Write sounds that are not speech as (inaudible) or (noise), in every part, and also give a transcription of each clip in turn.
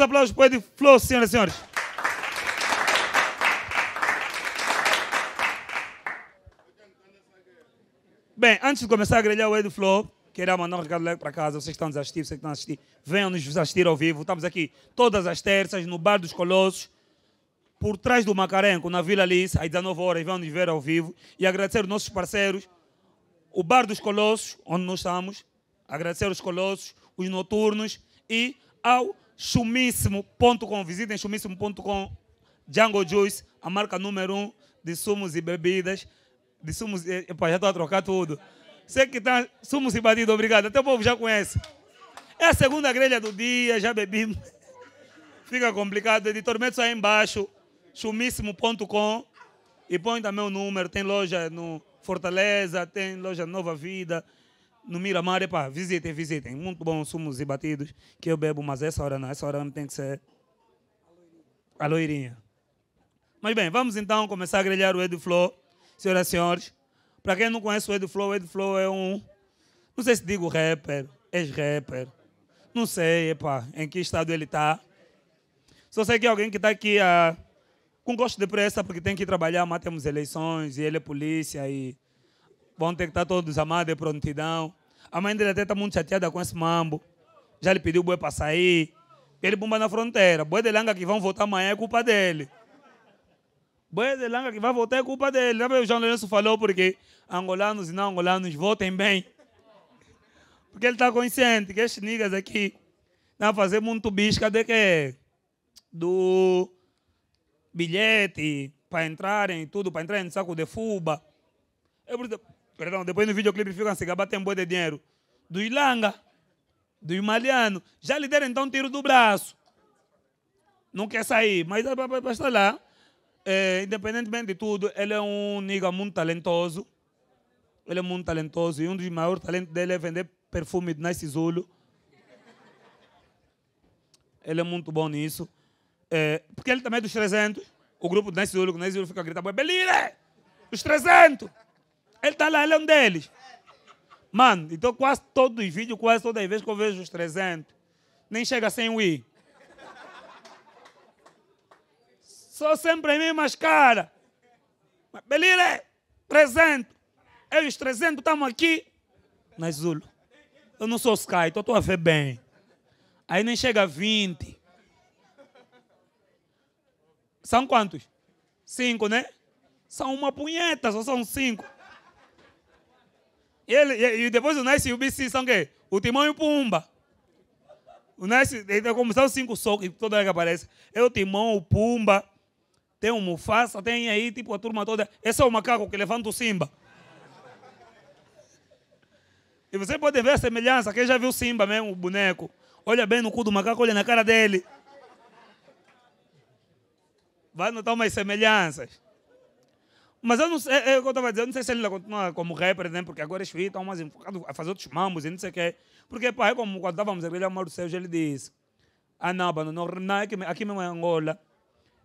aplausos para o Ed Flow, senhoras e senhores. Bem, antes de começar a grelhar o Edu Flow, queria mandar um recado lá para casa. Vocês estão a assistir, vocês estão a assistir, venham nos assistir ao vivo. Estamos aqui todas as terças no Bar dos Colossos, por trás do Macarenco, na Vila Alice, às 19 horas. vão nos ver ao vivo. E agradecer os nossos parceiros, o Bar dos Colossos, onde nós estamos. Agradecer os Colossos, os noturnos e ao chumíssimo.com. Visitem chumíssimo.com. Django Juice, a marca número um de sumos e bebidas. De sumos e... Epa, já estou a trocar tudo. Sei que está... Sumos e batido, obrigado. Até o povo já conhece. É a segunda grelha do dia, já bebimos. (laughs) Fica complicado. Editor, mete aí embaixo. Chumíssimo.com. E põe também o número. Tem loja no Fortaleza, tem loja Nova Vida no Miramar, epá, visitem, visitem. Muito bom sumos e batidos que eu bebo, mas essa hora não, essa hora não tem que ser a loirinha. Mas bem, vamos então começar a grelhar o Flow senhoras e senhores. Para quem não conhece o Flow o Flow é um, não sei se digo rapper, ex-rapper, não sei, epá, em que estado ele está. Só sei que é alguém que está aqui a, ah, com gosto de pressa, porque tem que trabalhar, mas temos eleições, e ele é polícia, e Vão ter que estar todos amados de prontidão. A mãe dele até está muito chateada com esse mambo. Já lhe pediu boi para sair. Ele bomba na fronteira. Boi de langa que vão voltar amanhã é culpa dele. Boi de langa que vai voltar é culpa dele. Sabe o João Lourenço falou porque angolanos e não angolanos votem bem. Porque ele está consciente que estes niggas aqui estão fazer muito bisca de quê? Do bilhete para entrarem e tudo, para entrar no saco de fuba. Eu, perdão, depois no videoclipe ficam assim, se um boi de dinheiro. do Ilanga do Maliano, já lhe deram então um tiro do braço. Não quer sair, mas é para estar lá, é, independentemente de tudo, ele é um nigga muito talentoso. Ele é muito talentoso e um dos maiores talentos dele é vender perfume de Nice Zulu. Ele é muito bom nisso. É, porque ele também é dos 300. O grupo do Nice Zulu, o Nice Zulu fica gritando, Belire! Os 300! Ele está lá, ele é um deles. Mano, então quase todos os vídeos, quase toda vez que eu vejo os 300, nem chega sem o i. Sou sempre a mesma cara. Belire, é 300. Eu e os 300 estamos aqui. Na é Zulu. Eu não sou Sky, estou a ver bem. Aí nem chega a 20. São quantos? Cinco, né? São uma punheta, só são cinco. E, ele, e depois o Nice e o BC são quê? O Timão e o Pumba. O Nice, como são cinco socos, toda hora que aparece. É o Timão, o Pumba, tem o Mufasa, tem aí tipo a turma toda. Esse é o macaco que levanta o Simba. E você pode ver a semelhança. Quem já viu o Simba mesmo, o boneco? Olha bem no cu do macaco, olha na cara dele. Vai notar umas semelhanças. Mas eu não sei, é, é, eu estava dizendo, eu não sei se ele ainda continua como rapper, né? Porque agora é filhos estão mais enfocados a fazer outros mambos e não sei o quê. Porque, pá, é como quando estávamos aquele amor do céu, ele disse: Ah, não, não Renan, aqui, é aqui mesmo em é Angola,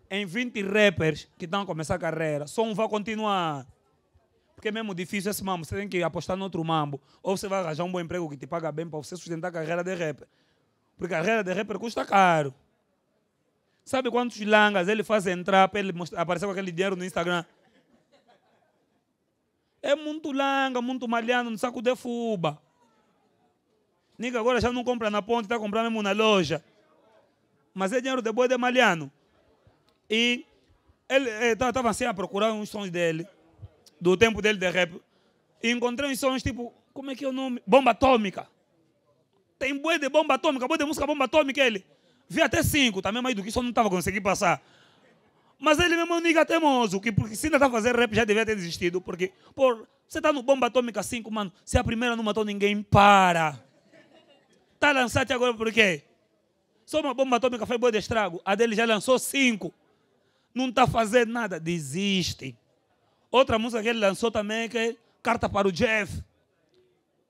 em 20 rappers que estão a começar a carreira, só um vai continuar. Porque é mesmo difícil esse mambo, você tem que apostar no outro mambo. Ou você vai arranjar um bom emprego que te paga bem para você sustentar a carreira de rapper. Porque a carreira de rapper custa caro. Sabe quantos langas ele faz entrar para ele mostrar, aparecer com aquele dinheiro no Instagram? É muito langa, muito malhando no saco de fuba. Ninguém agora já não compra na ponte, está comprando mesmo na loja. Mas é dinheiro de boi de malhando. E ele estava eh, assim a procurar uns sons dele, do tempo dele de rap. E encontrei uns sons tipo, como é que é o nome? Bomba atômica. Tem boi de bomba atômica, boi de música bomba atômica ele. Vi até cinco, também tá mais do que só não estava conseguindo passar. Mas ele mesmo é um nigga teimoso, que porque se ainda está fazendo rap já devia ter desistido, porque, pô, você está no Bomba Atômica 5, mano, se é a primeira não matou ninguém, para. Está a lançar agora por quê? Só uma bomba atômica foi boa de estrago, a dele já lançou 5. Não está a fazer nada, desiste. Outra música que ele lançou também é que é Carta para o Jeff.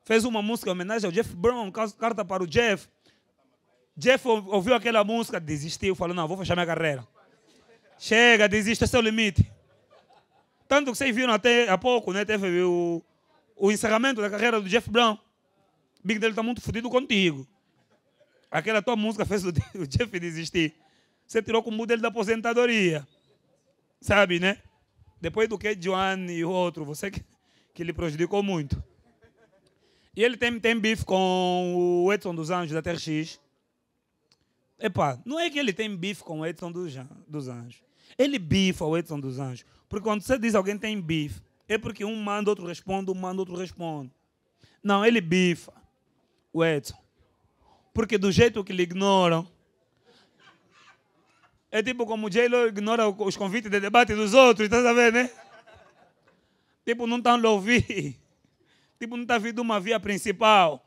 Fez uma música em homenagem ao Jeff Brown, Carta para o Jeff. Jeff ouviu aquela música, desistiu, falou, não, vou fechar minha carreira. Chega, desista, seu limite. Tanto que vocês viram até há pouco, né? Teve o, o encerramento da carreira do Jeff Brown. O Big Dele está muito fodido contigo. Aquela tua música fez (laughs) o Jeff desistir. Você tirou com o modelo da aposentadoria. Sabe, né? Depois do que Joan e o outro, você que, que lhe prejudicou muito. E ele tem, tem bife com o Edson dos Anjos da TRX. Epá, não é que ele tem bife com o Edson dos Anjos. Ele bifa o Edson dos Anjos. Porque quando você diz alguém tem bife, é porque um manda, outro responde, um manda, outro responde. Não, ele bifa o Edson. Porque do jeito que lhe ignoram, é tipo como o J-Lo ignora os convites de debate dos outros, está sabendo, né? Tipo, não estão a ouvir. Tipo, não está vindo uma via principal.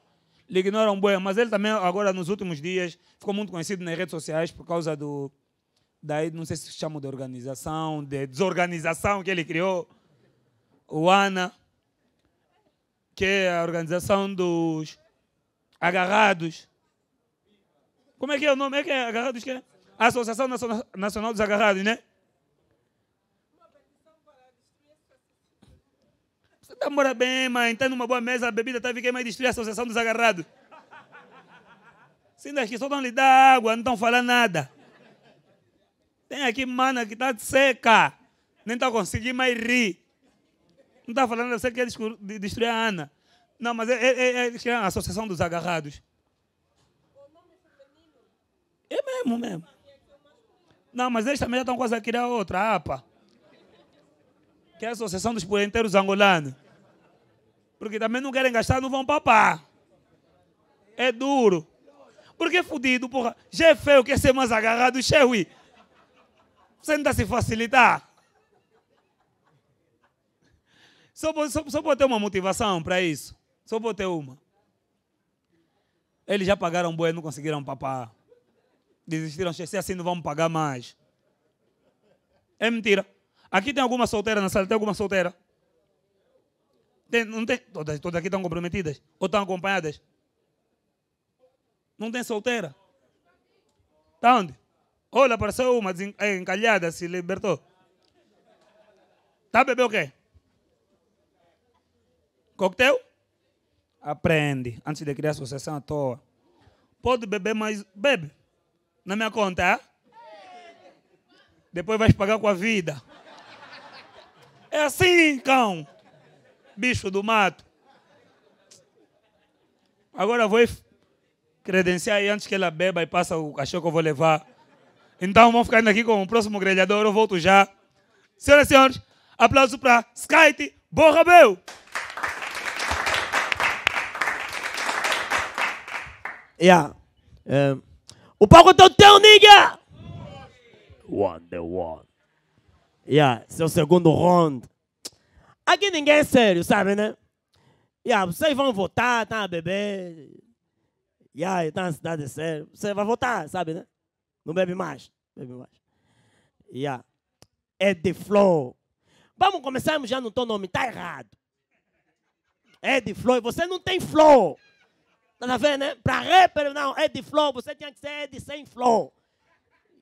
Lhe ignoram boia. Mas ele também, agora nos últimos dias, ficou muito conhecido nas redes sociais por causa do, Daí não sei se chamam de organização, de desorganização que ele criou. O ANA, que é a organização dos agarrados. Como é que é o nome? É que é agarrados que é? Associação Nacional dos Agarrados, né? Você está mora bem, mãe, está numa boa mesa, a bebida está ficando mais destruir a Associação dos Agarrados. Sim, daqui só não lhe dá água, não estão falando nada. Tem aqui mana que está seca. Nem está conseguindo mais rir. Não está falando, você quer é destruir a Ana. Não, mas eles é, é, é, é, é a Associação dos Agarrados. É mesmo, mesmo. Não, mas eles também já estão quase a criar outra, APA. Ah, que é a Associação dos Poenteiros Angolanos. Porque também não querem gastar, não vão papar. É duro. Porque é fudido, porra. Já é feio, quer ser mais agarrado, Chewi. Senta se facilitar. Só, só, só pode ter uma motivação para isso. Só pode ter uma. Eles já pagaram boi, não conseguiram papar. Desistiram, se assim não vamos pagar mais. É mentira. Aqui tem alguma solteira na sala? Tem alguma solteira? Tem, não tem? Todas, todas aqui estão comprometidas? Ou estão acompanhadas? Não tem solteira? Está onde? Olha la apareceu uma eh, encalhada, se libertou. Tá a beber o quê? Coquetel? Aprende. Antes de criar associação à toa. Pode beber, mas bebe. Na minha conta, é? ¿ah? Depois vais pagar com a vida. É assim, cão. Bicho do mato. Agora vou credenciar aí antes que ela beba e passa o cachorro que eu vou levar. Então vão ficando aqui com o próximo grelhador. Eu volto já. Senhoras e senhores, aplauso para Skype Borrabeu. Yeah. Eh, um, é o é teu, nigga! One the one. Yeah, seu segundo round. Aqui ninguém é sério, sabe, né? Yeah, vocês vão votar, tá a beber. Yeah, tá na cidade séria. Você vai votar, sabe, né? Não bebe mais. Bebe mais. Yeah. É de flor. Vamos começar já no teu nome. Está errado. É de flor. Você não tem flor. Tá vendo, né? Para rapper, não. É de flor. Você tinha que ser de sem flor.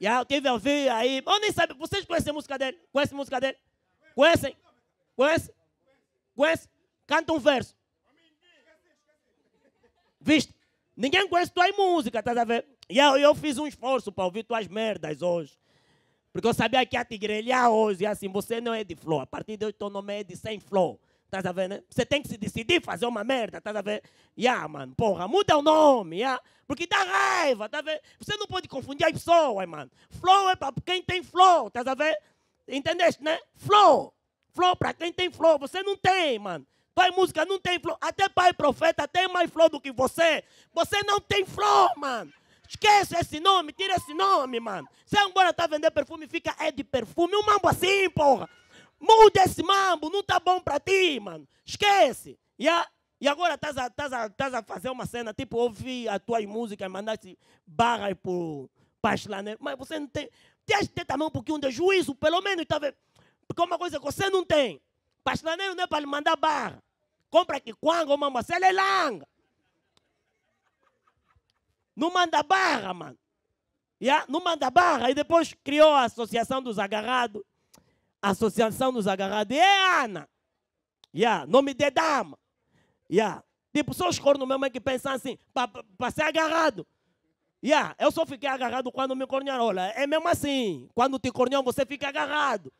Yeah, eu tive a ouvir aí. Eu nem sabe. Vocês conhecem a música dele? Conhecem a música dele? Conhecem? Conhecem? Conhecem? Canta um verso. Viste? Ninguém conhece tua música, tá a ver? E eu, eu fiz um esforço para ouvir tuas merdas hoje. Porque eu sabia que ia te grelhar hoje. E assim, você não é de flor. A partir de hoje, teu nome é de sem flor. tá a ver, né? Você tem que se decidir fazer uma merda, tá a ver? Yeah, mano, porra, muda o nome, yeah? Porque dá raiva, tá a ver? Você não pode confundir as pessoas, mano. Flow é para quem tem flow, tá a ver? Entendeste, né? Flow. Flow para quem tem flow. Você não tem, mano. pai música não tem flow. Até pai profeta tem mais flow do que você. Você não tem flow, mano. Esquece esse nome, tira esse nome, mano. Se agora tá vendendo perfume, fica é de perfume. Um mambo assim, porra. Muda esse mambo, não tá bom pra ti, mano. Esquece. E, a, e agora estás a, tás a, a fazer uma cena, tipo, ouvir as tuas músicas, mandaste para pro pastilaneiro. Mas você não tem. Tens que ter também um pouquinho de juízo, pelo menos, tá vendo? Porque é uma coisa que você não tem. Pastelaneiro não é para lhe mandar barra. Compra aqui, quanga, ou mamacela é langa não manda barra, mano. Yeah? manda barra E depois criou a Associação dos Agarrados. Associação dos Agarrados. E é Ana. Yeah? Nome de dama. Yeah? Tipo, só os cornos mesmo é que pensam assim, para ser agarrado. Yeah, eu só fiquei agarrado quando me cornearam. Olha, é mesmo assim. Quando te corneam, você fica agarrado.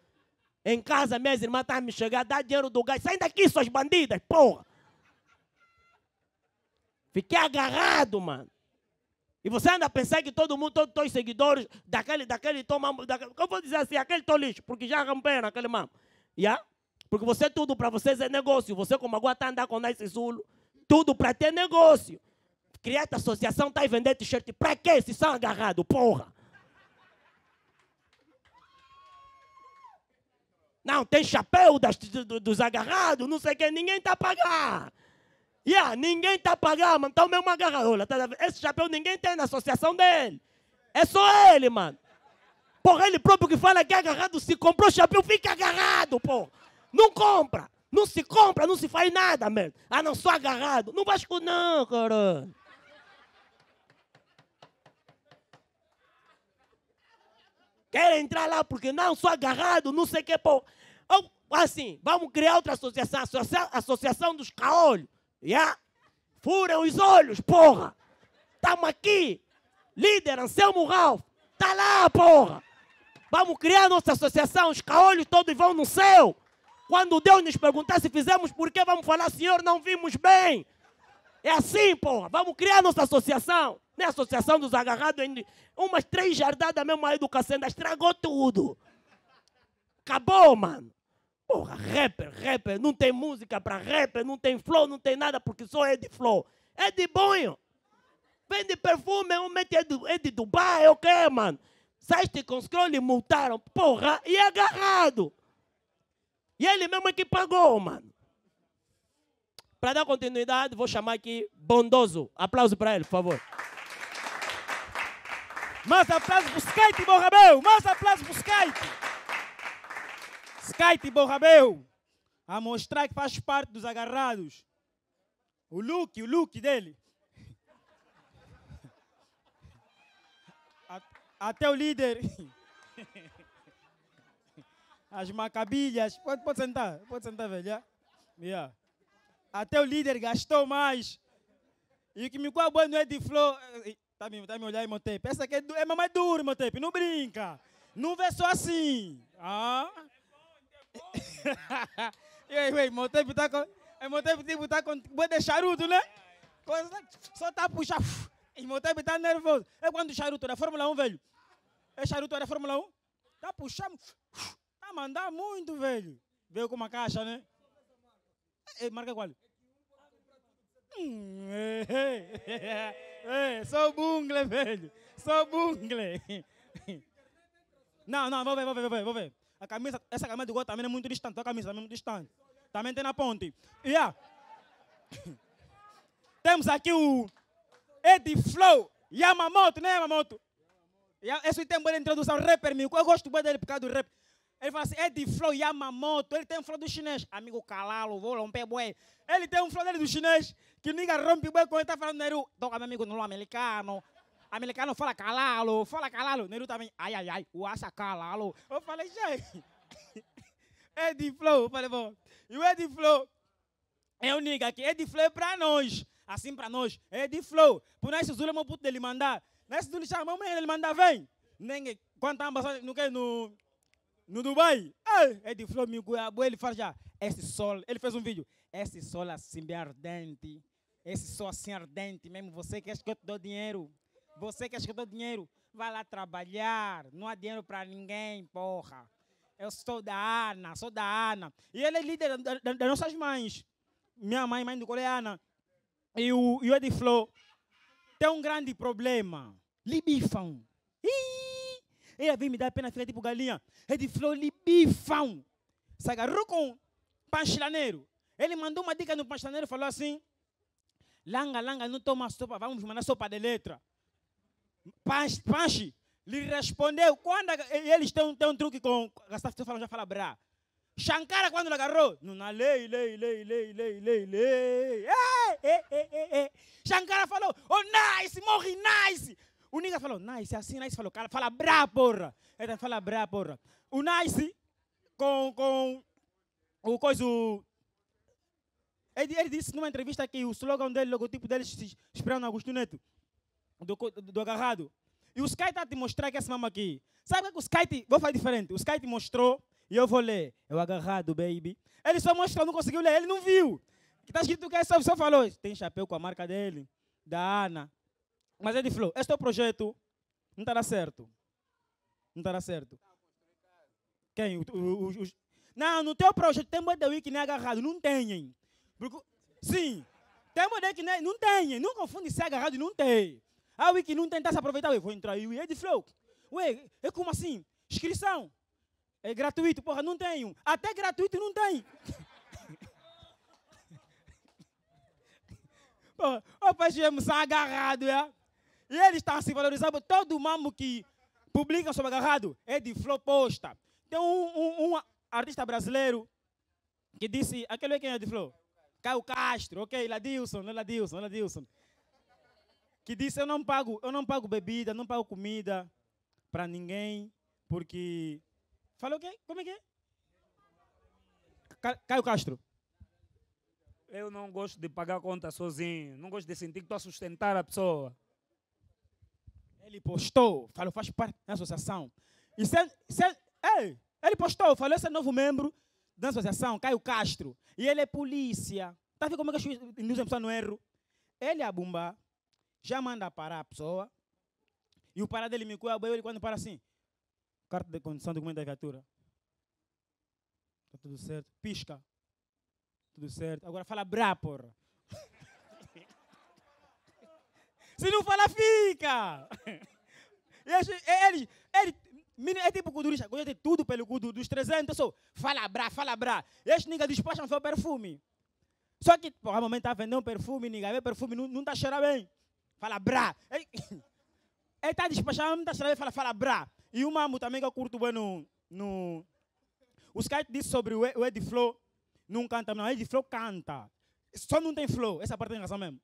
Em casa, minhas irmãs estão tá me chegando, dá dinheiro do gás. Sai daqui, suas bandidas, porra. Fiquei agarrado, mano. E você anda a pensar que todo mundo, todos os seguidores, daquele, daquele tomam, Daquele, eu vou dizer assim, aquele to lixo, porque já romperam aquele mão, Yeah? Porque você tudo para vocês é negócio. Você como agora está andando com esse zulo, tudo para ter negócio. Criar essa associação, está vendendo t-shirt. Para quê? se são agarrados, porra? Não, tem chapéu das, dos agarrados, não sei que ninguém está a pagar. Yeah, ninguém está pagando, ah, mano. Tá o mesmo uma tá Esse chapéu ninguém tem na associação dele. É só ele, mano. Porra, ele próprio que fala que é agarrado. Se comprou chapéu, fica agarrado, pô. Não compra. Não se compra, não se faz nada, merda. Ah, não, só agarrado. Não vasco não, cara. Quer entrar lá porque não, sou agarrado, não sei o que, pô. Assim, vamos criar outra associação, associação, associação dos caolhos. Yeah? Fura os olhos, porra! Estamos aqui! Líder Anselmo Ralph, tá lá, porra! Vamos criar nossa associação, os caolhos todos vão no céu! Quando Deus nos perguntar se fizemos por quê, vamos falar, Senhor, não vimos bem! É assim, porra! Vamos criar nossa associação! É a Associação dos agarrados, umas três jardadas mesmo aí do Cacenda, estragou tudo! Acabou, mano! Porra, rapper, rapper, não tem música para rapper, não tem flow, não tem nada, porque só é de flow. É de banho. Vende perfume, um mete é, é de Dubai, é o que, mano? Saíste com scroll e multaram, porra, e é agarrado. E ele mesmo é que pagou, mano. Para dar continuidade, vou chamar aqui Bondoso. Aplauso para ele, por favor. Mais aplausos para o skate, meu rabel! Mais aplausos para o skate! Skite Borrabeu, a mostrar que faz parte dos agarrados. O look, o look dele. Até o líder. As macabilhas. Pode, pode sentar, pode sentar, velho. Yeah? Até o líder gastou mais. E o que me coabou não é de flor. Tá me, tá me olhando aí, Montepe. Essa aqui é, é mamãe duro, Montepe. Não brinca. Não vê só assim. Ah ei, (laughs) ei, meu tempo tá com. É, meu tempo de tipo, botar tá com. Boa de charuto, né? né? Só tá puxando. E meu tempo tá nervoso. É quando o charuto da Fórmula 1, velho. É charuto da Fórmula 1? Tá puxando. Tá mandando muito, velho. Veio com uma caixa, né? É marca qual? Hum, ei, (laughs) ei, ei, só bungle, velho. Sou bungle. (laughs) Não, não, vou ver, vou ver, vou ver, vou ver. A camisa, essa camisa do gol também é muito distante. A camisa também é muito distante. Também tem na ponte. Yeah. (laughs) Temos aqui o Eddie Flow Yamamoto, né Yamamoto? esse tem boa introdução, rapper meu. Eu gosto dele por causa do rap. Ele fala assim, Eddie Flow Yamamoto. Ele tem um flow do chinês. Amigo, calalo, vou romper bué. Ele tem um flow dele do chinês que ninguém rompe bué quando ele tá falando então Toca meu amigo no americano. Americano fala calalo, fala calalo. Neru também, ai, ai, ai, o acha calalo. Eu falei, gente, (laughs) Eddie Flow, eu falei, bom, e o Ed Flow é o nigga que Ed Flow é pra nós. Assim pra nós, Ed Flow. Por nós, o Zulema, o puto dele mandar. Nesse Zulema, chamamos ele, ele mandar, vem. Nem quando tá ambassado no, no, no Dubai. Eddie Flow, me goiabo, ele fala já, esse sol, ele fez um vídeo, esse sol assim bem ardente. Esse sol assim ardente mesmo, você que acha é que eu te dou dinheiro? Você que acha é escutou dinheiro, vai lá trabalhar. Não há dinheiro para ninguém, porra. Eu sou da Ana, sou da Ana. E ele é líder das da, nossas mães. Minha mãe, mãe do coreana. E o, e o tem um grande problema. Libifão. Ih! Ele vem me dar pena filha tipo galinha. Ediflo Libifão. libifam. Sagarru com panchilaneiro. Ele mandou uma dica no panchilaneiro falou assim: Langa, langa, não toma sopa, vamos mandar sopa de letra. Panche lhe respondeu. Quando eles têm, têm um truque com. Você fala, já fala brá. Shankara, quando ele agarrou. Na lei, lei, lei, lei, lei, lei, lei. Shankara falou: Oh, nice, morre, nice. O Niga falou: Nice, é assim, nice. Falou: Cara, fala brá, porra. Ele tá fala brá, porra. O nice com. com o coisa. Ele, ele disse numa entrevista que o slogan dele, o logotipo dele, se inspirou no Augusto Neto do, do, agarrado. E o Sky está a te mostrar que é essa mama aqui. Sabe o é que o Sky te... Vou fazer diferente. O Sky te mostrou e eu vou ler. É o agarrado, baby. Ele só mostrou, não conseguiu ler. Ele não viu. Que está escrito que é só, senhor falou. Tem chapéu com a marca dele, da Ana. Mas ele falou, este é o projeto não estará certo. Não estará certo. Quem? O, o, o, não, no teu projeto tem Badawi que nem é agarrado. Não tem, Porque, sim. Tem Badawi que nem... Não tem, Não confunde se agarrado e não tem. Ah, wiki que não tentasse se aproveitar, Eu vou entrar aí, é de flow. Ué, é como assim? Inscrição. É gratuito, porra, não tenho. Até gratuito não tem. (laughs) porra, o PGM está agarrado, é? E eles estão se valorizando. Todo mambo que publica sobre agarrado é de flow posta. Tem um, um, um artista brasileiro que disse, aquele é quem é de flow? Caio Castro, ok, Ladilson, não é Ladilson, não é Ladilson que disse: Eu não pago, eu não pago bebida, não pago comida para ninguém, porque. Falou o quê? Como é que é? Caio Castro. Eu não gosto de pagar conta sozinho. Não gosto de sentir que estou a sustentar a pessoa. Ele postou, falou, faz parte da associação. E se, se, ei, ele postou, falou, esse é novo membro da associação, Caio Castro. E ele é polícia. Tá vendo como é que as induzem pessoa no erro? Ele é a bomba já manda parar a pessoa. E o parar dele me coa, ele quando para assim, carta de condição, documento da viatura. Está tudo certo. Pisca. Tudo certo. Agora fala brá, porra. (laughs) Se não fala fica. (laughs) Ele, ele, ele é tipo culturista, gosta de tudo pelo cu dos 300, então sou fala brá, fala brá. Estes niggas despacham o perfume. Só que, porra, a mamãe está vendendo um perfume, nigga, meu perfume não está cheirando bem fala brá. (coughs) Ele está despachando, está estrada, fala, fala brá. E uma amo também que eu curto bem no. no o Skype disse sobre o, o Ed Flow, não canta, não. O Ed Flow canta. Só não tem flow, essa parte tem é razão mesmo.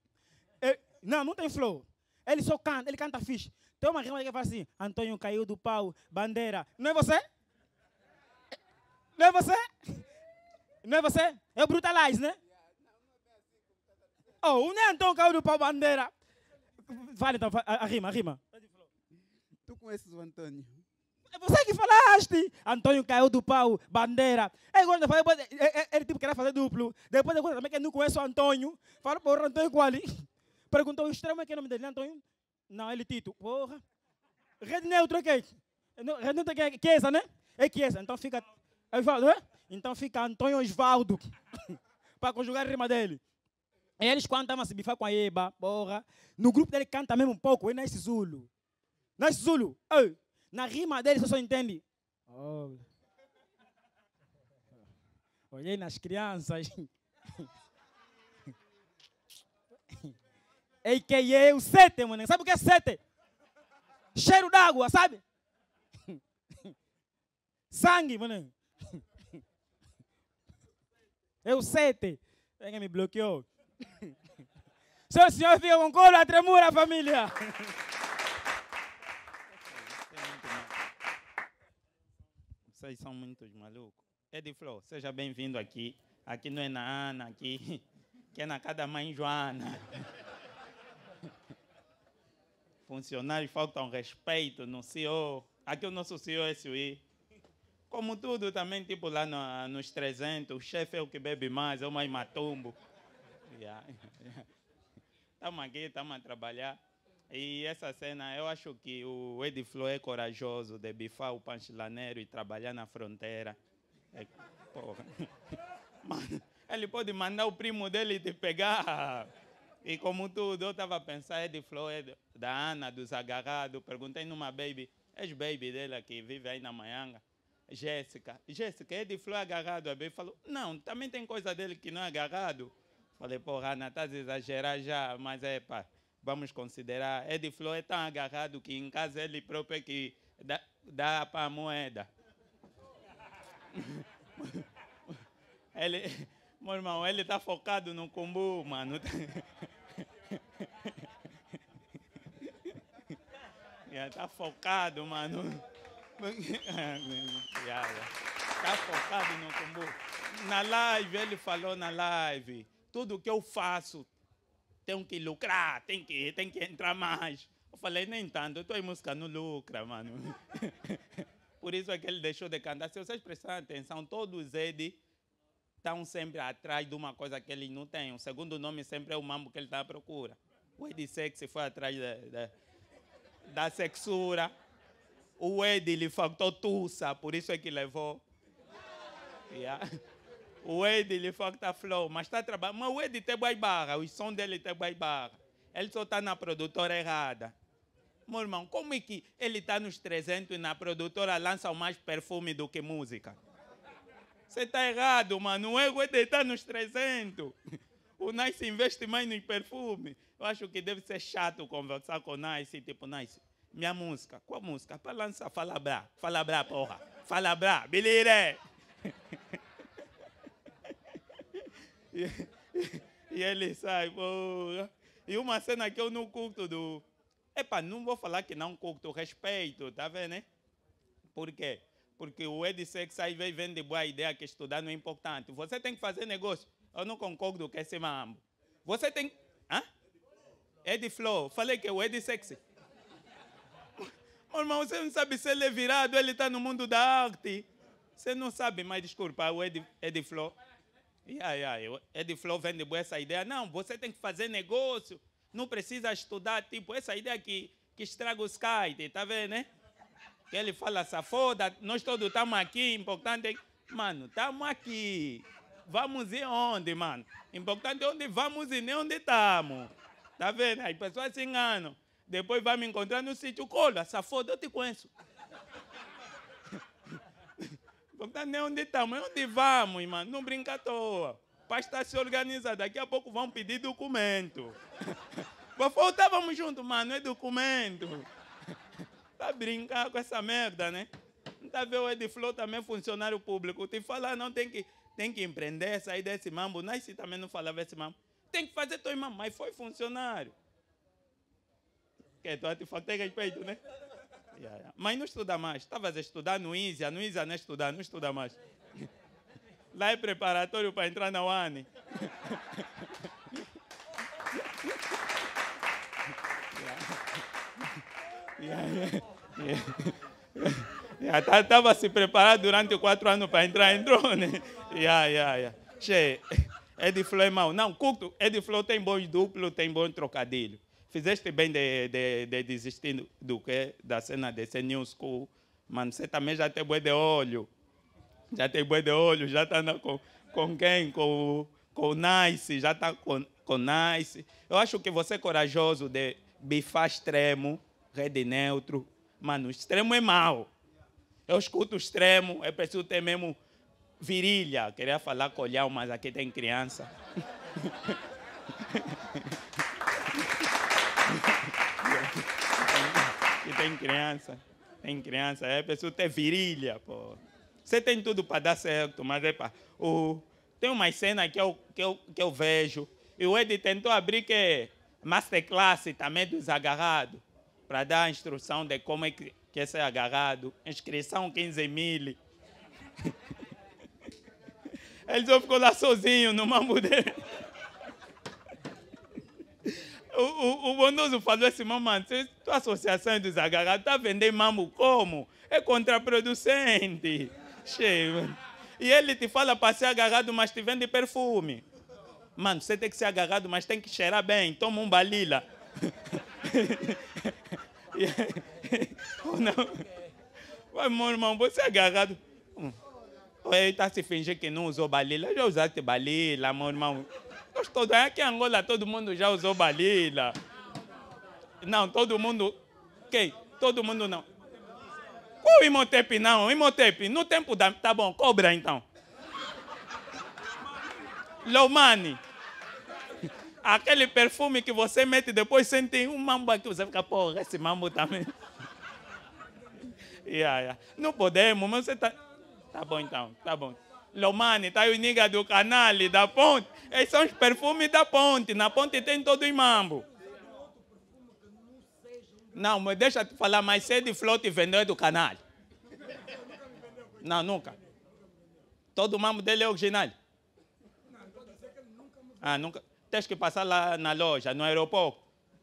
Ele, não, não tem flow. Ele só canta, ele canta fixe. Tem uma rima que fala assim: Antônio caiu do pau, bandeira. Não é você? Não é você? Não é você? É o Brutalize, né? Oh, o Antônio caiu do pau, bandeira. Vale então, a, rima, a rima. Tu conheces o Antônio? É você que falaste! Antônio caiu do pau, bandeira. É agora ele, ele, ele tipo queria fazer duplo. Depois agora também que é não conheço o Antônio. fala porra, Antônio Quali. Perguntou o extremo é que é o nome dele, né, Antônio? Não, ele é Tito. Porra. Rede neutra, que é? Rede neutra que é Chiesa, né? É essa Então fica. Né? Então fica Antônio Osvaldo. (coughs) Para conjugar a rima dele. Eles, quando estavam a se bifar com a Eba, porra, no grupo dele canta mesmo um pouco, é nasce Zulu. Nasce Zulu. Ei, eh, na rima dele, você só entende. Oh. Olhei nas crianças. A.K.A. o sete, mano. Sabe o que é sete? Cheiro d'água, sabe? Sangue, mano. É o sete. Quem me bloqueou? o (laughs) senhor fica com cor, a tremura, família. Vocês são muitos malucos. Ediflo, seja bem-vindo aqui. Aqui não é na Ana, aqui, (laughs) que é na casa da mãe Joana. (laughs) Funcionários faltam respeito no CEO. Aqui o nosso CEO é SUI. Como tudo também, tipo lá no, nos 300, o chefe é o que bebe mais, é o mais matumbo. Estamos aqui, estamos a trabalhar. E essa cena, eu acho que o Ediflo é corajoso de bifar o panchilaneiro e trabalhar na fronteira. É, porra. Mano, ele pode mandar o primo dele te pegar. E como tudo, eu estava a pensar, Ediflo é da Ana, dos agarrados. Perguntei numa baby, ex-baby dela que vive aí na Manhanga? Jéssica, Jéssica, Ediflo é agarrado. A é baby falou, não, também tem coisa dele que não é agarrado. Falei, porra, Ana, estás a exagerar já, mas é pá, vamos considerar. Ed Flow é tão agarrado que em casa ele próprio é que dá, dá para a moeda. (laughs) ele, meu irmão, ele está focado no combo, mano. Está (laughs) tá focado, mano. Está (laughs) Tá focado no combo. Na live, ele falou na live tudo que eu faço tenho que lucrar, tem que, tem que entrar mais. Eu falei, nem tanto, tua música não lucra, mano. (laughs) Por isso é que ele deixou de cantar. Se vocês prestarem atenção, todos eles estão sempre atrás de uma coisa que eles não têm. O segundo nome sempre é o mambo que ele está à procura. O Ed Sexy foi atrás da, da, da sexura. O Ed lhe faltou tussa, por isso é que levou. Yeah. (laughs) O Ed, ele tá flow, mas está trabalhando. Mas o Ed tem tá boi barra, o som dele tem tá boi barra. Ele só tá na produtora errada. Meu irmão, como é que ele está nos 300 e na produtora lança mais perfume do que música? Você tá errado, mano. O Ed está nos 300. O Nice investe mais no perfume. Eu acho que deve ser chato conversar com o Nice, tipo, Nice, minha música, qual música? Para lançar, fala bra. fala bra, porra. Fala bra. bilire. E, e, (laughs) e ele sai. E uma cena que eu não curto do. Epa, não vou falar que não curto respeito, tá vendo? Né? Por quê? Porque o Ed Sex aí vem vende boa ideia que estudar não é importante. Você tem que fazer negócio. Eu não concordo com esse mambo. Você tem. Hã? Ed Flow. Falei que é o Ed Sexy. Meu irmão, você não sabe se ele é virado, ele está no mundo da arte. Você não sabe, mas desculpa, o Ed, Ed Flow. Yeah, yeah. Ed Flow vende boa essa ideia. Não, você tem que fazer negócio, não precisa estudar. Tipo, essa ideia que, que estraga o Skype tá vendo, né? Que ele fala essa foda, nós todos estamos aqui, importante. É mano, estamos aqui. Vamos ir onde, mano? Importante é onde vamos e nem onde estamos. Tá vendo? As pessoas se enganam. Depois vai me encontrar no sítio, cola, essa foda, eu te conheço. Portanto, tá nem onde estamos, tá, onde vamos, irmão? Não brinca à toa. Para estar se organizando daqui a pouco vão pedir documento. (laughs) vamos junto mano, é documento. Tá (laughs) brincar com essa merda, né? Não tá vendo o Ediflow também funcionário público. Te falar, não tem que, tem que empreender, sair desse mambo. Nasce também não falava esse mambo. Tem que fazer tua irmã, mas foi funcionário. Que tu te falta respeito, né? yeah. É, é. Mas não estuda mais. Estavas a estudar no INSEA, no INSEA não é estudar, não estuda mais. Lá é preparatório para entrar na UANI. Estava se preparando durante quatro anos para entrar, em drone. Yeah, yeah, yeah. Che, Ediflow é mau. Não, culto, Ediflow tem bons duplos, tem bons trocadilhos fizeste bem de, de, de desistir do, do que da cena de ser New School. Mano, você também já tem boi de olho. Já tem boi de olho, já está com, com quem? Com, com o Nice, já está com, com Nice. Eu acho que você é corajoso de bifar extremo, rede neutro. Mano, o extremo é mau. Eu escuto extremo, é preciso ter mesmo virilha. Queria falar colhão, mas aqui tem criança. (laughs) tem criança. Tem criança, é pessoa tem virilha, pô. Você tem tudo para dar certo, mas é pá. Uh, tem uma cena que eu, que eu, que eu vejo. E o Ed tentou abrir que masterclass também dos agarrados, para dar a instrução de como é que, que é ser agarrado. Inscrição 15 mil. (laughs) Ele só ficou lá sozinho, no mambo dele o, o, o falou assim, mamãe, tua associação dos agarrados está vendendo mambo como? É contraproducente. Cheio. E ele te fala para ser agarrado, mas te vende perfume. Mano, você tem que ser agarrado, mas tem que cheirar bem. Toma um balila. (laughs) Vai, meu irmão, você é agarrado. Hum. Ele está se fingindo que não usou balila. Já usaste balila, meu irmão gostoso. É que em Angola todo mundo já usou balila. Não, todo mundo. Quem? Todo mundo não. Qual Imotep não? Imotep, no tempo da. Tá bom, cobra então. Lomani. Aquele perfume que você mete depois sente um mambo aqui, você fica, porra, esse mambo também. Tá (laughs) yeah, yeah. Não podemos, mas você tá. Tá bom então, tá bom. Lomani, tá aí o nigga do canal, da ponte. Esses é são os perfumes da ponte. Na ponte tem todo o mambo. Não, mas deixa eu te falar, mais cedo flota e vendeu do canal. Não, nunca. Todo o mambo dele é original. Ah, nunca. Tens que passar lá na loja, no aeroporto.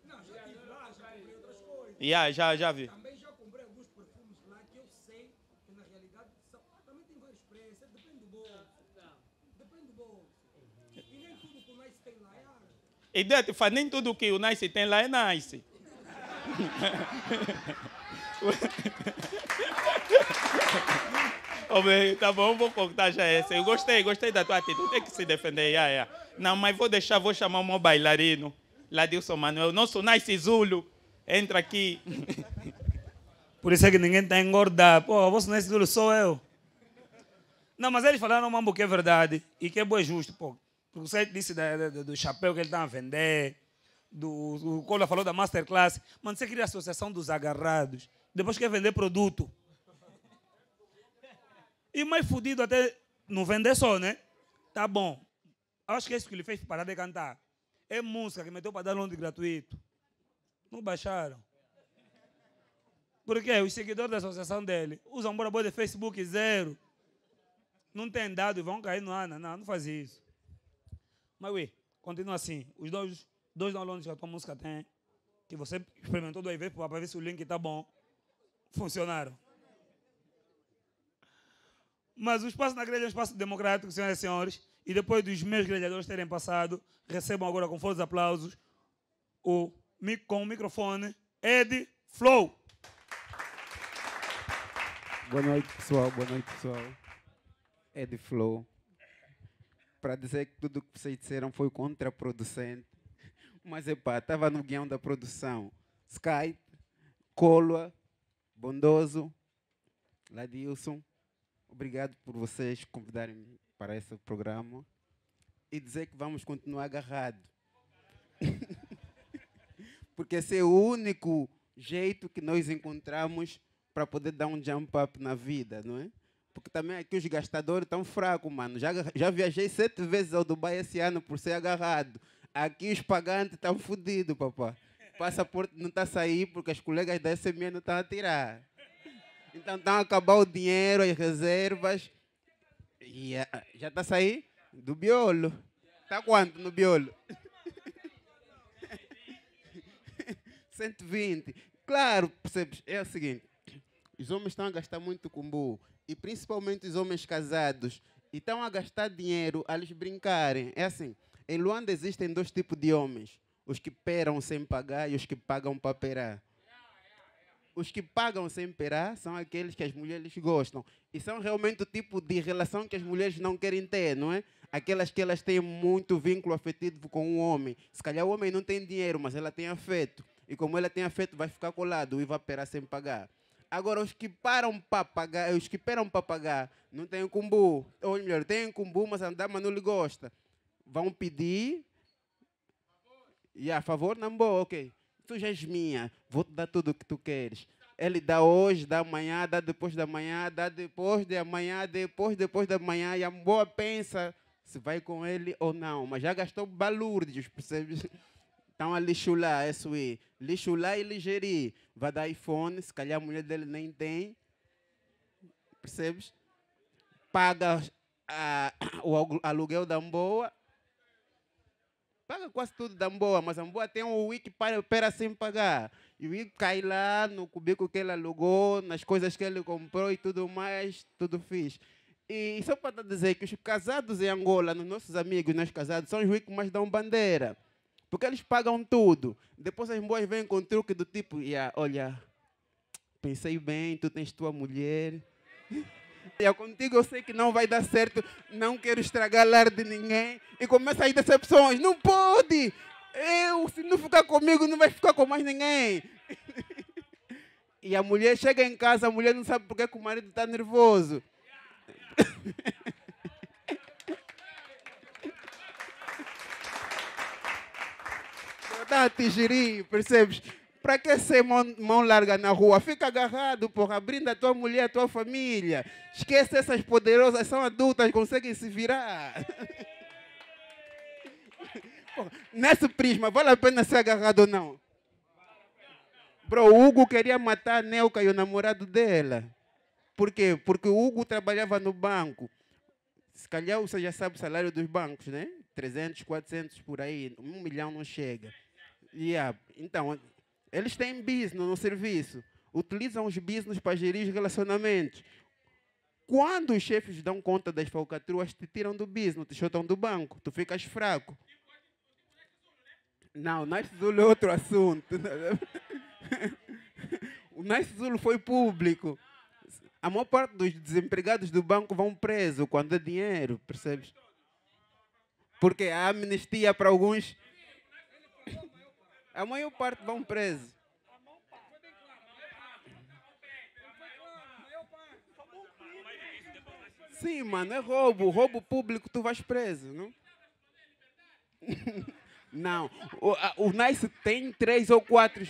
Não, já vi lá, já outras coisas. Já, já, já vi. E nem tudo que o Nice tem lá é Nice. (laughs) tá bom, vou cortar já essa. Eu gostei, gostei da tua atitude. Tem que se defender, yeah, yeah. Não, mas vou deixar, vou chamar o meu bailarino. Ladilson Manuel, nosso Nice Zulu. Entra aqui. (laughs) Por isso é que ninguém está engordar. Pô, o vosso Nice Zulu sou eu. Não, mas eles falaram um mambo que é verdade e que é bom e justo, pô. Você disse da, da, do chapéu que ele está a vender, do, o Cola falou da masterclass. Mano, você queria a associação dos agarrados. Depois quer vender produto. E mais fodido até não vender ¿eh? só, né? Tá bom. Acho que é isso que ele fez parar de cantar. É música que meteu para dar longe gratuito. Não baixaram. Porque os seguidores da associação dele usam um boa de Facebook zero. Não tem dado e vão cair no Ana. Não, não faz isso. Mas ué, continua assim. Os dois, dois downloads que a tua música tem, que você experimentou duas vezes para ver se o link está bom, funcionaram. Mas o espaço na igreja é um espaço democrático, senhoras e senhores. E depois dos meus gladiadores terem passado, recebam agora com fortes aplausos o, com o microfone Ed Flow. Boa noite, pessoal. Boa noite, pessoal. Ed Flow para dizer que tudo que vocês disseram foi contraproducente. Mas, epá, estava no guião da produção. Skype, Colua, Bondoso, Ladilson. Obrigado por vocês convidarem para esse programa. E dizer que vamos continuar agarrado. (laughs) Porque esse é o único jeito que nós encontramos para poder dar um jump up na vida, não é? Porque também aqui os gastadores estão fracos, mano. Já, já viajei sete vezes ao Dubai esse ano por ser agarrado. Aqui os pagantes estão fodidos, papá. Passaporte não está a sair porque as colegas da SME não estão a tirar. Então estão a acabar o dinheiro, as reservas. E, eh, já está a sair do biolo. Está quanto no biolo? 120. (laughs) Claro, percebes? É o seguinte: os homens estão a gastar muito com burro e principalmente os homens casados, e estão a gastar dinheiro a lhes brincarem. É assim, em Luanda existem dois tipos de homens, os que peram sem pagar e os que pagam para perar. Os que pagam sem perar são aqueles que as mulheres gostam. E são realmente o tipo de relação que as mulheres não querem ter, não é? Aquelas que elas têm muito vínculo afetivo com o homem. Se calhar o homem não tem dinheiro, mas ela tem afeto. E como ela tem afeto, vai ficar colado e vai perar sem pagar. Agora, os que param para pagar, os que param para pagar, não têm cumbu. Ou melhor, têm cumbu, mas andar mas não lhe gosta. Vão pedir. E a favor, não boa, ok. Tu já és minha, vou-te dar tudo o que tu queres. Ele dá hoje, dá amanhã, dá depois da manhã, dá depois de amanhã, depois, depois da manhã. E a boa pensa se vai com ele ou não. Mas já gastou balúrdios, percebes? Então a lixular, isso aí. Lixular e ligerir. Vai dar iPhone, se calhar a mulher dele nem tem. Percebes? Paga (coughs) o aluguel da Amboa. Paga quase tudo da Amboa, mas a Amboa tem um wiki para, para sem pagar. E o wiki cai lá no cubículo que ele alugou, nas coisas que ele comprou e tudo mais, tudo fiz. E só para dizer que os casados em Angola, nos nossos amigos, nós casados, são os ricos, mais dão bandeira. Porque eles pagam tudo. Depois as boas vêm com truque do tipo, yeah, olha, pensei bem, tu tens tua mulher. (laughs) Eu contigo eu sei que não vai dar certo, não quero estragar lar de ninguém. E começa aí decepções. Não pode! Eu, se não ficar comigo, não vai ficar com mais ninguém. (laughs) E a mulher chega em casa, a mulher não sabe porque que o marido está nervoso. (laughs) dá tigirinho, percebes? Para que ser mão, mão, larga na rua? Fica agarrado, porra, brinda a tua mulher, a tua família. Esquece essas poderosas, são adultas, conseguem se virar. (laughs) Porra, nesse prisma, vale a pena ser agarrado ou não? Bro, o Hugo queria matar a Neuca e o namorado dela. Por quê? Porque o Hugo trabalhava no banco. Se calhar você já sabe o salário dos bancos, né? 300, 400 por aí. Um milhão não chega. Yeah. Então, eles têm business no serviço. Utilizam os business para gerir os relacionamentos. Quando os chefes dão conta das falcatruas, te tiram do business, te chutam do banco, tu ficas fraco. Não, Nice Zulu é outro assunto. (laughs) o Nice Zulu foi público. A maior parte dos desempregados do banco vão preso quando é dinheiro, percebes? Porque a amnistia para alguns a maior parte vão preso. Sim, mano, é roubo. Roubo público, tu vais preso, não? (laughs) Não. O, o Nice tem três ou quatro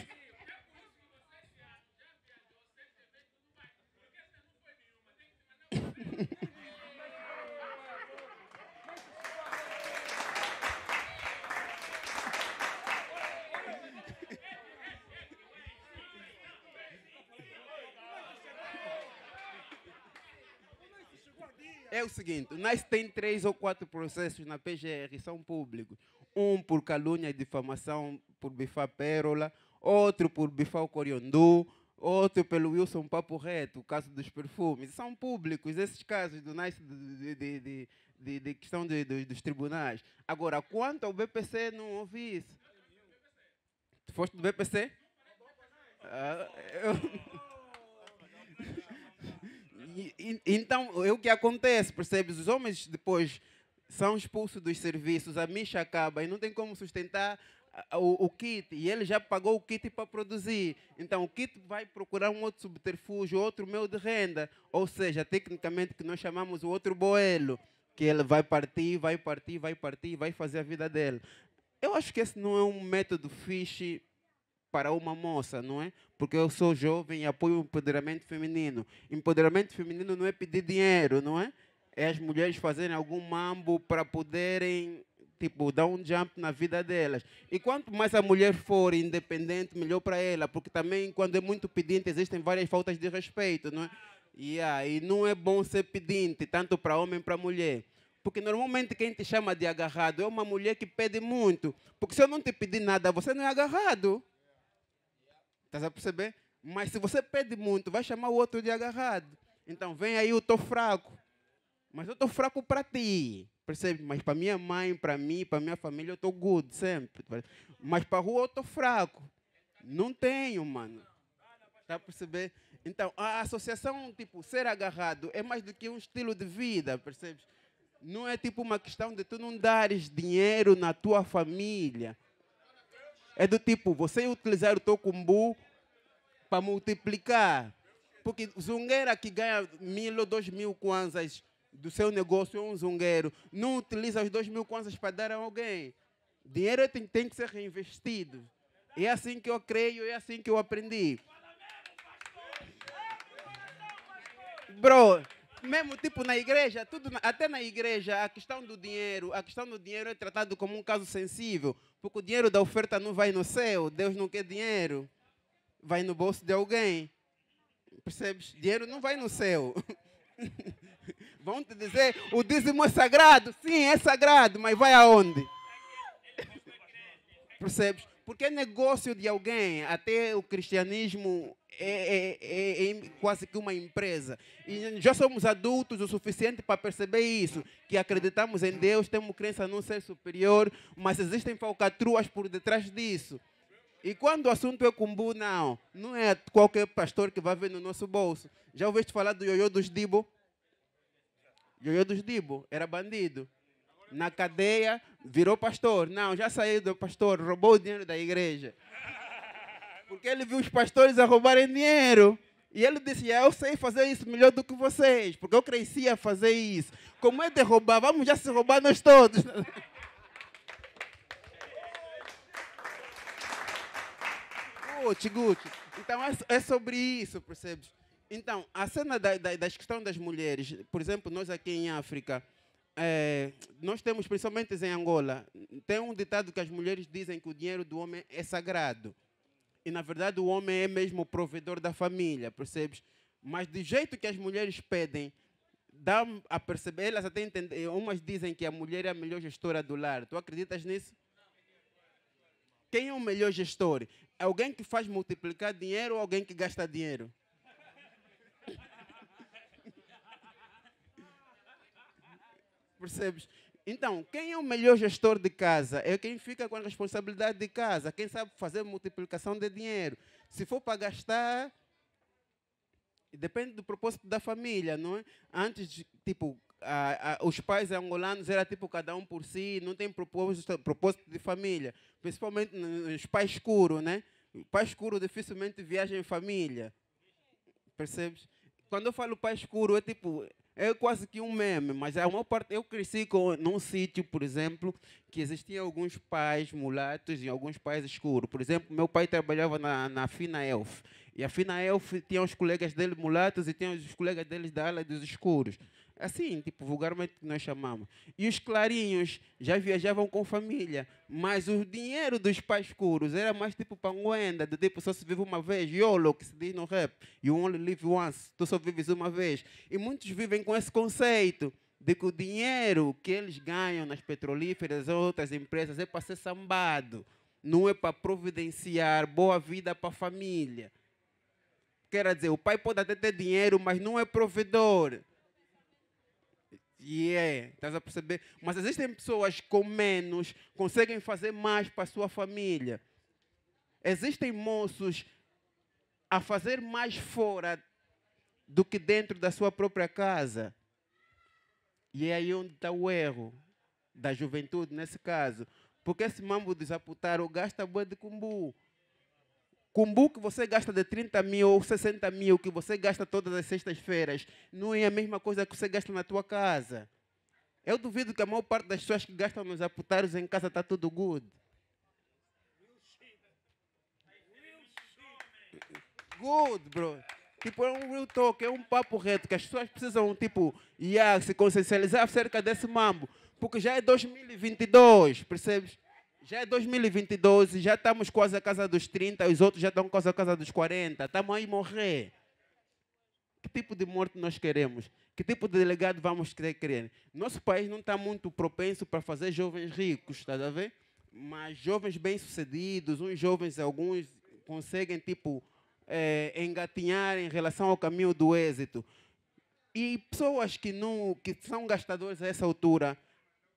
É o seguinte, o NAIS tem três ou quatro processos na PGR, são públicos. Um por calúnia e difamação por bifar Pérola, outro por o Coriondu, outro pelo Wilson Papo Reto, o caso dos perfumes. São públicos esses casos do NAIS de, de, de, de, de questão de, de, dos tribunais. Agora, quanto ao BPC, não ouvi isso. Tu foste do BPC? Ah, eu então, é o que acontece, percebes? Os homens depois são expulsos dos serviços, a micha acaba e não tem como sustentar o, o, kit e ele já pagou o kit para produzir. Então o kit vai procurar um outro subterfúgio, outro meio de renda, ou seja, tecnicamente que nós chamamos o outro boelo, que ele vai partir, vai partir, vai partir, vai fazer a vida dele. Eu acho que esse não é um método fixe para uma moça, não é? Porque eu sou jovem e apoio o empoderamento feminino. Empoderamento feminino não é pedir dinheiro, não é? É as mulheres fazerem algum mambo para poderem, tipo, dar um jump na vida delas. E quanto mais a mulher for independente, melhor para ela, porque também, quando é muito pedinte, existem várias faltas de respeito, não é? Yeah, e não é bom ser pedinte, tanto para homem como para mulher. Porque normalmente quem te chama de agarrado é uma mulher que pede muito. Porque se eu não te pedir nada, você não é agarrado tá a perceber? Mas se você pede muito, vai chamar o outro de agarrado. Então vem aí, eu estou fraco. Mas eu estou fraco para ti. Percebe? Mas para minha mãe, para mim, para minha família, eu estou good sempre. Mas para a rua eu estou fraco. Não tenho, mano. Está a perceber? Então, a associação, tipo, ser agarrado é mais do que um estilo de vida, percebe? Não é tipo uma questão de tu não dares dinheiro na tua família. É do tipo, você utilizar o teu cumbu para multiplicar. Porque zungueira que ganha mil ou dois mil kwanzas do seu negócio é um zungueiro. Não utiliza os dois mil kwanzas para dar a alguém. Dinheiro tem, tem que ser reinvestido. É assim que eu creio, é assim que eu aprendi. Bro, mesmo tipo na igreja, tudo até na igreja, a questão do dinheiro, a questão do dinheiro é tratado como um caso sensível, porque o dinheiro da oferta não vai no céu, Deus não quer dinheiro vai no bolso de alguém. Percebes? Dinheiro não vai no céu. (laughs) Vão te dizer, o dízimo é sagrado. Sim, é sagrado, mas vai aonde? (laughs) Percebes? Porque é negócio de alguém. Até o cristianismo é, é, é, é, quase que uma empresa. E já somos adultos o suficiente para perceber isso, que acreditamos em Deus, temos crença num ser superior, mas existem falcatruas por detrás disso. E quando o assunto é cumbu, não não é qualquer pastor que vai ver no nosso bolso. Já ouviste falar do ioiô dos Dibo? Ioiô dos Dibo era bandido. Na cadeia, virou pastor. Não, já saiu do pastor, roubou o dinheiro da igreja. Porque ele viu os pastores a roubarem dinheiro. E ele disse: é, Eu sei fazer isso melhor do que vocês, porque eu cresci a fazer isso. Como é de roubar? Vamos já se roubar nós todos. (laughs) o Tiguti. Então é, é, sobre isso, percebes? Então, a cena da, da, das questões das mulheres, por exemplo, nós aqui em África, é, nós temos, principalmente em Angola, tem um ditado que as mulheres dizem que o dinheiro do homem é sagrado. E, na verdade, o homem é mesmo o provedor da família, percebes? Mas do jeito que as mulheres pedem, dá a perceber, elas até entendem, umas dizem que a mulher é a melhor gestora do lar. Tu acreditas nisso? Quem é o melhor gestor? É alguém que faz multiplicar dinheiro ou alguém que gasta dinheiro? (laughs) Percebes? Então, quem é o melhor gestor de casa? É quem fica com a responsabilidade de casa, quem sabe fazer multiplicação de dinheiro. Se for para gastar, depende do propósito da família, não é? Antes, de, tipo, ah, ah, os pais angolanos era tipo cada um por si, não tem propósito, propósito de família, principalmente os pais escuros, né? Pai escuro dificilmente viaja em família, percebes? Quando eu falo pai escuro é tipo é quase que um meme, mas é a maior parte eu cresci com, num sítio, por exemplo, que existiam alguns pais mulatos e alguns pais escuros. Por exemplo, meu pai trabalhava na, na Fina Elf e a Fina Elf tinha os colegas dele mulatos e tinha os colegas deles da ala dos escuros. Assim, tipo, vulgarmente que nós chamamos. E os clarinhos já viajavam com família, mas o dinheiro dos pais escuros era mais tipo panguenda, do tipo só se vive uma vez, YOLO, que se diz no rap, you only live once, tu só vives uma vez. E muitos vivem com esse conceito de que o dinheiro que eles ganham nas petrolíferas outras empresas é para ser sambado, não é para providenciar boa vida para a família. Quer dizer, o pai pode até ter dinheiro, mas não é provedor e yeah, é, estás a perceber? Mas existem pessoas com menos, conseguem fazer mais para a sua família. Existem moços a fazer mais fora do que dentro da sua própria casa. E é aí onde está o erro da juventude, nesse caso. Porque esse mambo desaputar Zaputaro gasta boa de cumbu. Cumbu que você gasta de 30 mil ou 60 mil, que você gasta todas as sextas-feiras, não é a mesma coisa que você gasta na tua casa. Eu duvido que a maior parte das pessoas que gastam nos aputários em casa está tudo good. Good, bro. Tipo, é um real talk, é um papo reto, que as pessoas precisam, tipo, yeah, se consciencializar acerca desse mambo. Porque já é 2022, percebes? Já é 2022, já estamos quase a casa dos 30, os outros já estão quase a casa dos 40, estamos aí morrer. Que tipo de morte nós queremos? Que tipo de delegado vamos querer? Nosso país não está muito propenso para fazer jovens ricos, está a ver? Mas jovens bem-sucedidos, uns jovens, alguns conseguem, tipo, é, engatinhar em relação ao caminho do êxito. E pessoas que, não, que são gastadores a essa altura,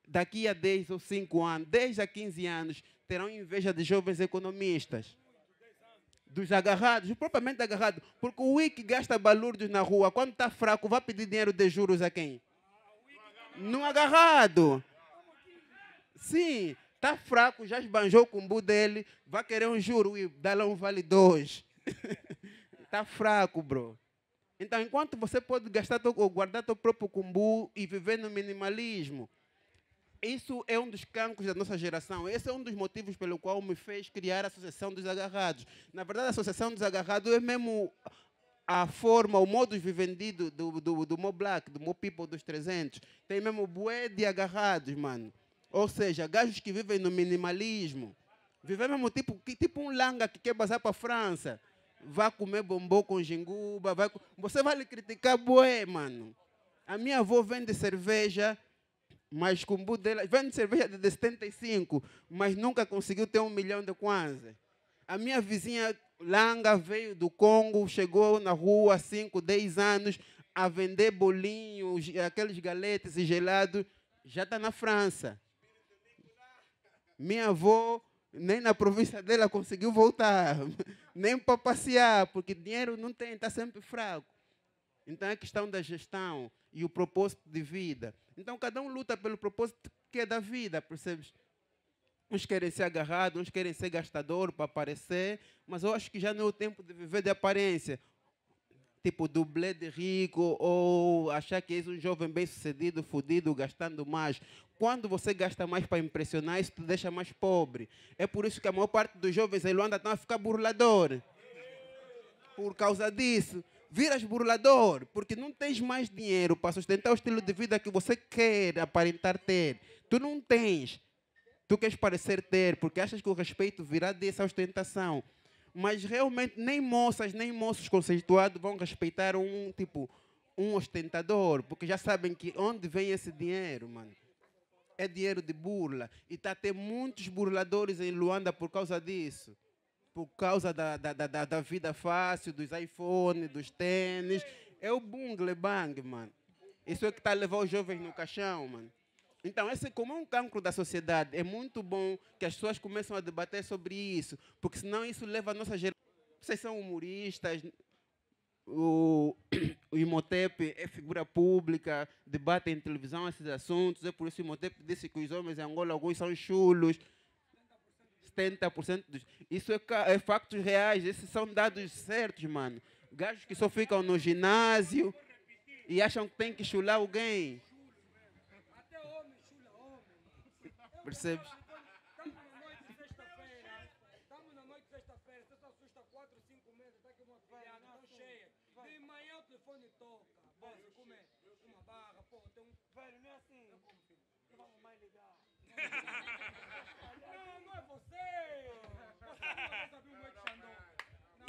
daqui a 10 ou 5 anos, 10 a 15 anos, terão inveja de jovens economistas. Dos agarrados, propriamente agarrados. Porque o WIC gasta balúrdios na rua. Quando está fraco, vai pedir dinheiro de juros a quem? No agarrado. Sim, está fraco, já esbanjou o kumbu dele, vai querer um juro e dá lá um vale dois. Está (laughs) fraco, bro. Então, enquanto você pode gastar ou guardar teu próprio kumbu e viver no minimalismo, isso é um dos cancros da nossa geração. Esse é um dos motivos pelo qual me fez criar a Associação dos Agarrados. Na verdade, a Associação dos Agarrados é mesmo a forma, o modo de do, do, do, Mo Black, do Mo People dos 300. Tem mesmo bué de agarrados, mano. Ou seja, gajos que vivem no minimalismo. Vivem mesmo tipo, tipo um langa que quer bazar para a França. Vai comer bombom com jinguba. Vai... Você vai lhe criticar bué, mano. A minha avó vende cerveja mas Kumbu dela vende cerveja de 75, mas nunca conseguiu ter um milhão de quase. A minha vizinha Langa veio do Congo, chegou na rua há 5, 10 anos a vender bolinhos, aqueles galetes e gelados, já está na França. Minha avó nem na província dela conseguiu voltar, (laughs) nem para passear, porque dinheiro não tem, está sempre fraco. Então, a é questão da gestão e o propósito de vida. Então cada um luta pelo propósito que é da vida, percebes? Uns querem ser agarrados, uns querem ser gastador para aparecer, mas eu acho que já não é o tempo de viver de aparência. Tipo, dublê de rico ou achar que és um jovem bem-sucedido, fodido, gastando mais. Quando você gasta mais para impressionar, isso te deixa mais pobre. É por isso que a maior parte dos jovens em Luanda estão tá a ficar burlador. Por causa disso viras burlador, porque não tens mais dinheiro para sustentar o estilo de vida que você quer aparentar ter. Tu não tens. Tu queres parecer ter, porque achas que o respeito virá dessa ostentação. Mas realmente nem moças, nem moços conceituados vão respeitar um tipo, um ostentador, porque já sabem que onde vem esse dinheiro, mano. É dinheiro de burla. E está a ter muitos burladores em Luanda por causa disso por causa da, da, da, da vida fácil, dos iPhones, dos tênis. É o bungle bang, mano. Isso é que está a levar os jovens no caixão, mano. Então, esse como é um cancro da sociedade, é muito bom que as pessoas começam a debater sobre isso, porque senão isso leva a nossa geração. Vocês são humoristas, o, (coughs) o Imotep é figura pública, debate em televisão esses assuntos, é por isso que o Imotep disse que os homens em Angola, alguns são chulos. 70% Isso é, é factos reais, esses são dados certos, mano. Gajos que só ficam no ginásio e acham que tem que chular alguém. Percebes?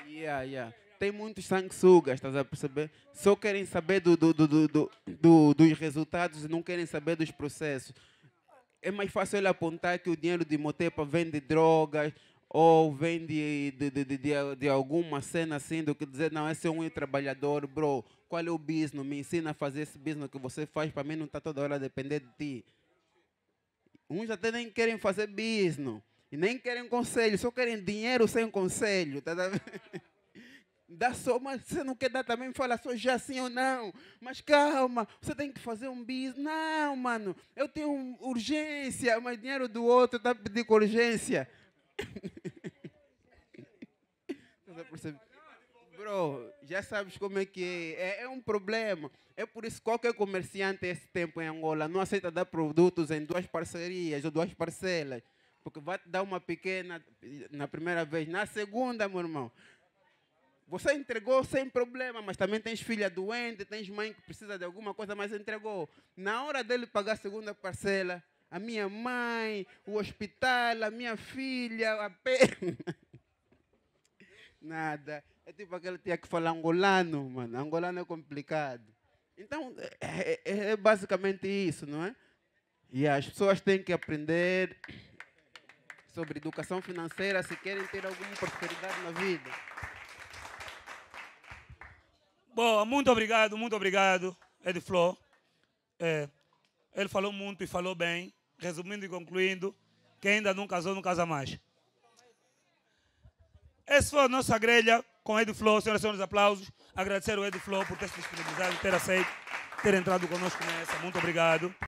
Yeah, yeah. Tem muitos sanguessugas, estás a perceber? Só querem saber do, do, do, do, do, dos resultados e não querem saber dos processos. É mais fácil ele apontar que o dinheiro de Motepa vem de drogas ou vem de, de, de, de, de alguma cena assim do que dizer, não, esse é um trabalhador, bro. Qual é o business? Me ensina a fazer esse business que você faz. Para mim não está toda hora a depender de ti. Uns até nem querem fazer business. E nem querem conselho, só querem dinheiro sem conselho. Tá, tá? Dá só, mas você não quer dar também, fala só já sim ou não. Mas calma, você tem que fazer um bis. Não, mano, eu tenho urgência, mas dinheiro do outro está pedindo urgência. (laughs) Tá Bro, já sabes como é que é. é. é. um problema. É por isso que qualquer comerciante esse tempo em Angola não aceita dar produtos em duas parcerias ou duas parcelas. Porque vai te dar uma pequena na primeira vez. Na segunda, meu irmão, você entregou sem problema, mas também tens filha doente, tens mãe que precisa de alguma coisa, mas entregou. Na hora dele pagar a segunda parcela, a minha mãe, o hospital, a minha filha, a perna. (laughs) Nada. É tipo aquele tinha que falar angolano, mano. Angolano é complicado. Então, é, é, é basicamente isso, não é? E as pessoas têm que aprender sobre educação financeira se querem ter alguma prosperidade na vida. Bom, muito obrigado, muito obrigado, Ed Flo. É, ele falou muito e falou bem. Resumindo e concluindo, quem ainda não casou, não casa mais. Essa foi a nossa grelha com Ed Flo. Senhoras e senhores, aplausos. Agradecer ao Ed Flo por ter se disponibilizado, ter aceito, ter entrado conosco nessa. Muito obrigado.